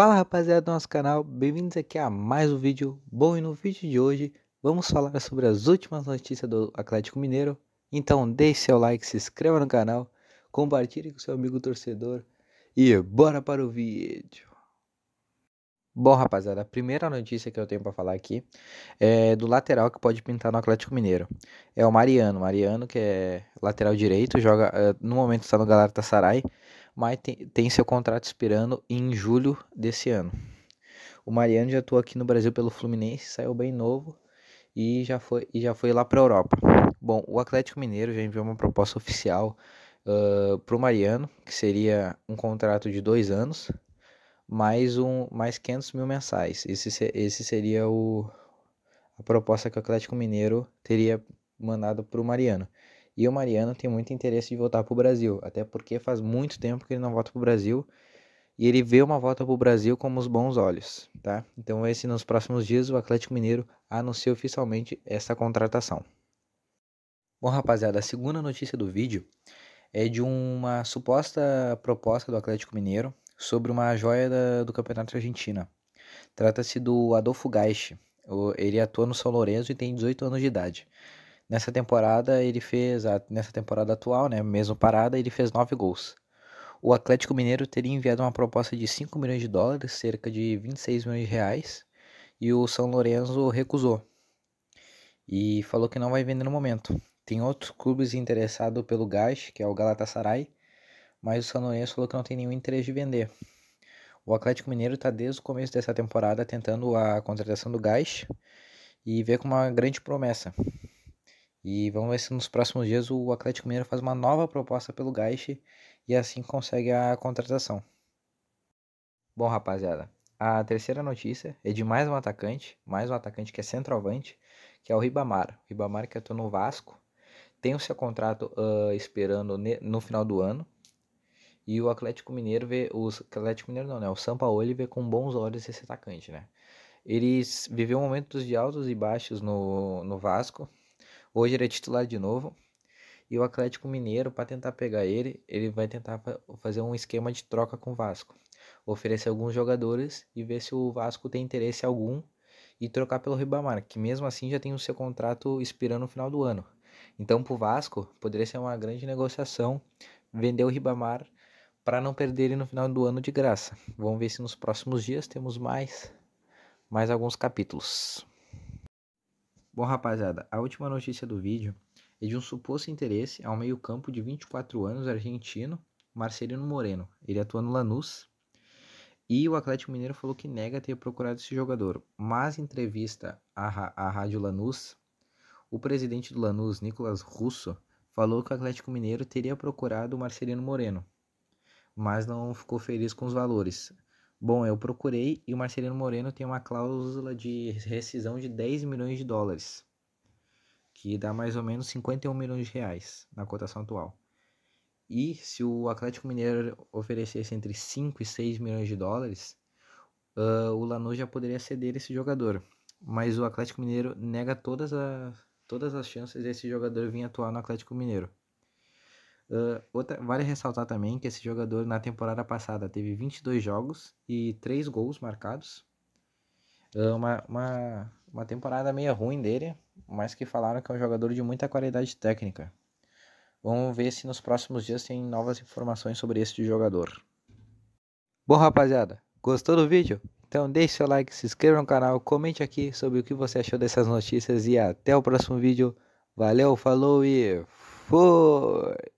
Fala rapaziada do nosso canal, bem-vindos aqui a mais um vídeo. Bom, e no vídeo de hoje vamos falar sobre as últimas notícias do Atlético Mineiro. Então deixe seu like, se inscreva no canal, compartilhe com seu amigo torcedor e bora para o vídeo. Bom, rapaziada, a primeira notícia que eu tenho para falar aqui é do lateral que pode pintar no Atlético Mineiro. É o Mariano. Mariano, que é lateral direito, joga eh, no momento está no Galatasaray mas tem, tem seu contrato expirando em julho desse ano. O Mariano já atuou aqui no Brasil pelo Fluminense, saiu bem novo e já foi, e já foi lá para a Europa. Bom, o Atlético Mineiro já enviou uma proposta oficial uh, para o Mariano, que seria um contrato de dois anos, mais um mais 500 mil mensais. Esse, esse seria o, a proposta que o Atlético Mineiro teria mandado para o Mariano. E o Mariano tem muito interesse de voltar para o Brasil, até porque faz muito tempo que ele não volta para o Brasil e ele vê uma volta para o Brasil com os bons olhos, tá? Então, esse nos próximos dias o Atlético Mineiro anuncia oficialmente essa contratação. Bom, rapaziada, a segunda notícia do vídeo é de uma suposta proposta do Atlético Mineiro sobre uma joia da, do Campeonato Argentina. Trata-se do Adolfo Gaiche. Ele atua no São Lourenço e tem 18 anos de idade. Nessa temporada ele fez, nessa temporada atual, né, mesmo parada, ele fez 9 gols. O Atlético Mineiro teria enviado uma proposta de 5 milhões de dólares, cerca de 26 milhões de reais, e o São Lourenço recusou. E falou que não vai vender no momento. Tem outros clubes interessados pelo Gás, que é o Galatasaray, mas o São Lourenço falou que não tem nenhum interesse de vender. O Atlético Mineiro está desde o começo dessa temporada tentando a contratação do Gás e vê com uma grande promessa. E vamos ver se nos próximos dias o Atlético Mineiro faz uma nova proposta pelo Gaichi e assim consegue a contratação. Bom, rapaziada, a terceira notícia é de mais um atacante, mais um atacante que é centroavante, que é o Ribamar. O Ribamar que atua no Vasco, tem o seu contrato uh, esperando no final do ano. E o Atlético Mineiro vê, o Atlético Mineiro não, né? O Sampaoli vê com bons olhos esse atacante, né? Ele viveu momentos de altos e baixos no, no Vasco, Hoje ele é titular de novo. E o Atlético Mineiro, para tentar pegar ele, ele vai tentar fazer um esquema de troca com o Vasco. Oferecer alguns jogadores e ver se o Vasco tem interesse algum e trocar pelo Ribamar, que mesmo assim já tem o seu contrato expirando no final do ano. Então, para o Vasco, poderia ser uma grande negociação vender o Ribamar para não perder ele no final do ano de graça. Vamos ver se nos próximos dias temos mais mais alguns capítulos. Bom, rapaziada, a última notícia do vídeo é de um suposto interesse ao meio-campo de 24 anos argentino, Marcelino Moreno. Ele é atua no Lanús. E o Atlético Mineiro falou que nega ter procurado esse jogador. Mas em entrevista à, à Rádio Lanús, o presidente do Lanús, Nicolas Russo, falou que o Atlético Mineiro teria procurado o Marcelino Moreno, mas não ficou feliz com os valores. Bom, eu procurei e o Marcelino Moreno tem uma cláusula de rescisão de 10 milhões de dólares, que dá mais ou menos 51 milhões de reais na cotação atual. E se o Atlético Mineiro oferecesse entre 5 e 6 milhões de dólares, uh, o Lanús já poderia ceder esse jogador. Mas o Atlético Mineiro nega todas, a, todas as chances desse jogador vir atuar no Atlético Mineiro. Uh, outra, vale ressaltar também que esse jogador na temporada passada teve 22 jogos e 3 gols marcados. Uh, uma, uma, uma temporada meio ruim dele, mas que falaram que é um jogador de muita qualidade técnica. Vamos ver se nos próximos dias tem novas informações sobre esse jogador. Bom, rapaziada, gostou do vídeo? Então deixe seu like, se inscreva no canal, comente aqui sobre o que você achou dessas notícias e até o próximo vídeo. Valeu, falou e fui!